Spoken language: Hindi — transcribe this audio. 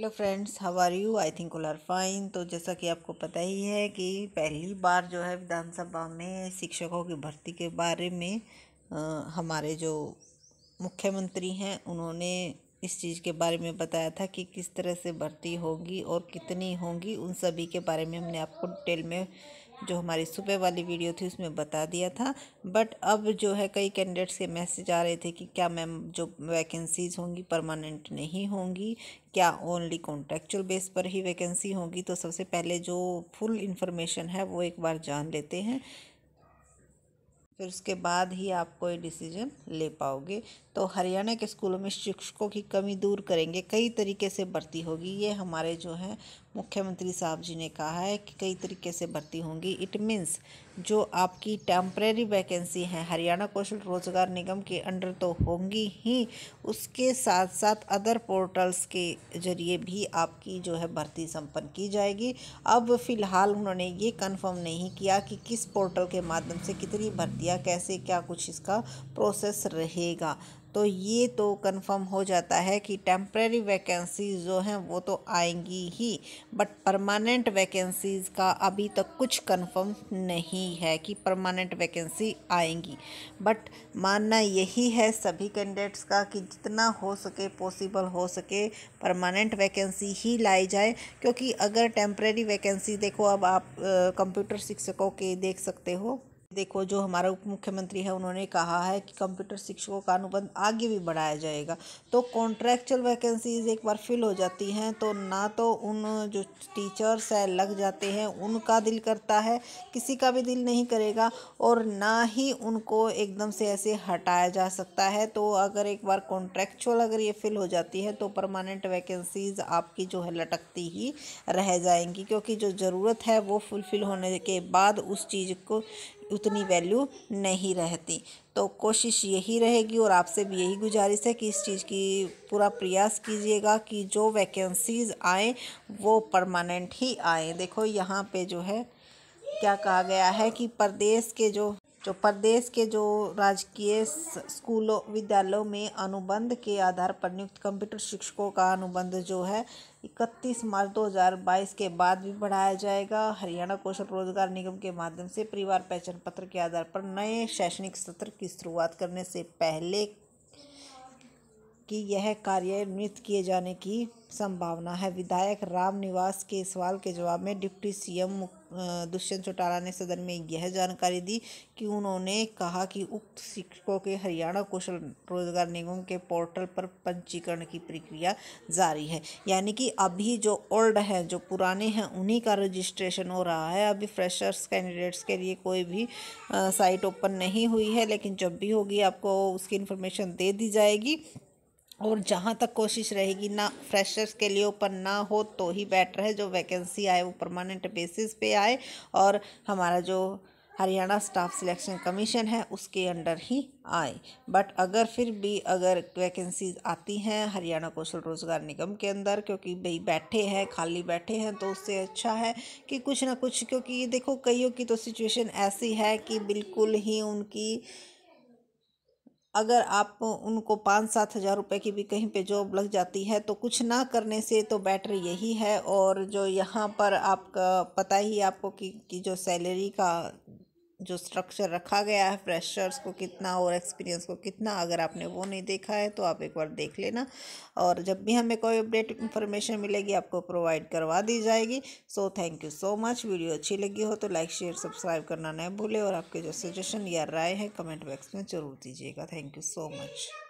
hello friends how are you I think all are fine तो जैसा कि आपको पता ही है कि पहली बार जो है विधानसभा में शिक्षकों की भर्ती के बारे में आ, हमारे जो मुख्यमंत्री हैं उन्होंने इस चीज़ के बारे में बताया था कि किस तरह से भर्ती होगी और कितनी होगी उन सभी के बारे में हमने आपको डिटेल में जो हमारी सुबह वाली वीडियो थी उसमें बता दिया था बट अब जो है कई कैंडिडेट्स के मैसेज आ रहे थे कि क्या मैम जो वैकेंसीज़ होंगी परमानेंट नहीं होंगी क्या ओनली कॉन्ट्रेक्चुअल बेस पर ही वैकेंसी होगी तो सबसे पहले जो फुल इन्फॉर्मेशन है वो एक बार जान लेते हैं फिर उसके बाद ही आप कोई डिसीजन ले पाओगे तो हरियाणा के स्कूलों में शिक्षकों की कमी दूर करेंगे कई तरीके से भर्ती होगी ये हमारे जो हैं मुख्यमंत्री साहब जी ने कहा है कि कई तरीके से भर्ती होंगी इट मीन्स जो आपकी टेम्प्रेरी वैकेंसी हैं हरियाणा कौशल रोजगार निगम के अंडर तो होंगी ही उसके साथ साथ अदर पोर्टल्स के जरिए भी आपकी जो है भर्ती संपन्न की जाएगी अब फ़िलहाल उन्होंने ये कंफर्म नहीं किया कि किस पोर्टल के माध्यम से कितनी भर्तियाँ कैसे क्या कुछ इसका प्रोसेस रहेगा तो ये तो कंफर्म हो जाता है कि टेम्प्रेरी वैकेंसीज जो हैं वो तो आएंगी ही बट परमानेंट वैकेंसीज़ का अभी तक कुछ कंफर्म नहीं है कि परमानेंट वैकेंसी आएंगी बट मानना यही है सभी कैंडिडेट्स का कि जितना हो सके पॉसिबल हो सके परमानेंट वैकेंसी ही लाई जाए क्योंकि अगर टेम्प्रेरी वैकेंसी देखो अब आप कंप्यूटर शिक्षकों के देख सकते हो देखो जो हमारा उप मुख्यमंत्री है उन्होंने कहा है कि कंप्यूटर शिक्षकों का अनुबंध आगे भी बढ़ाया जाएगा तो कॉन्ट्रैक्चुअल वैकेंसीज एक बार फिल हो जाती हैं तो ना तो उन जो टीचर्स हैं लग जाते हैं उनका दिल करता है किसी का भी दिल नहीं करेगा और ना ही उनको एकदम से ऐसे हटाया जा सकता है तो अगर एक बार कॉन्ट्रैक्चुअल अगर ये फिल हो जाती है तो परमानेंट वैकेंसीज आपकी जो है लटकती ही रह जाएंगी क्योंकि जो ज़रूरत है वो फुलफ़िल होने के बाद उस चीज़ को उतनी वैल्यू नहीं रहती तो कोशिश यही रहेगी और आपसे भी यही गुजारिश है कि इस चीज़ की पूरा प्रयास कीजिएगा कि जो वैकेंसीज़ आए वो परमानेंट ही आए देखो यहाँ पे जो है क्या कहा गया है कि प्रदेश के जो जो प्रदेश के जो राजकीय स्कूलों विद्यालयों में अनुबंध के आधार पर नियुक्त कंप्यूटर शिक्षकों का अनुबंध जो है 31 मार्च 2022 के बाद भी बढ़ाया जाएगा हरियाणा कौशल रोजगार निगम के माध्यम से परिवार पहचान पत्र के आधार पर नए शैक्षणिक सत्र की शुरुआत करने से पहले कि यह कार्यान्वित किए जाने की संभावना है विधायक राम निवास के सवाल के जवाब में डिप्टी सीएम दुष्यंत चौटाला ने सदन में यह जानकारी दी कि उन्होंने कहा कि उक्त शिक्षकों के हरियाणा कौशल रोजगार निगम के पोर्टल पर पंजीकरण की प्रक्रिया जारी है यानी कि अभी जो ओल्ड हैं जो पुराने हैं उन्हीं का रजिस्ट्रेशन हो रहा है अभी फ्रेशर्स कैंडिडेट्स के लिए कोई भी साइट ओपन नहीं हुई है लेकिन जब भी होगी आपको उसकी इन्फॉर्मेशन दे दी जाएगी और जहाँ तक कोशिश रहेगी ना फ्रेशर्स के लिए ऊपर ना हो तो ही बेटर है जो वैकेंसी आए वो परमानेंट बेसिस पे आए और हमारा जो हरियाणा स्टाफ सिलेक्शन कमीशन है उसके अंडर ही आए बट अगर फिर भी अगर वैकेंसीज आती हैं हरियाणा कौशल रोज़गार निगम के अंदर क्योंकि भाई बैठे हैं खाली बैठे हैं तो उससे अच्छा है कि कुछ ना कुछ क्योंकि ये देखो कईयों की तो सिचुएशन ऐसी है कि बिल्कुल ही उनकी अगर आप उनको पाँच सात हज़ार रुपये की भी कहीं पे जॉब लग जाती है तो कुछ ना करने से तो बेटर यही है और जो यहाँ पर आपका पता ही आपको कि, कि जो सैलरी का जो स्ट्रक्चर रखा गया है फ्रेशर्स को कितना और एक्सपीरियंस को कितना अगर आपने वो नहीं देखा है तो आप एक बार देख लेना और जब भी हमें कोई अपडेट इन्फॉर्मेशन मिलेगी आपको प्रोवाइड करवा दी जाएगी so thank you so much video अच्छी लगी हो तो लाइक शेयर सब्सक्राइब करना न भूलें और आपके जो सजेशन या राय है कमेंट बॉक्स में ज़रूर दीजिएगा थैंक यू सो मच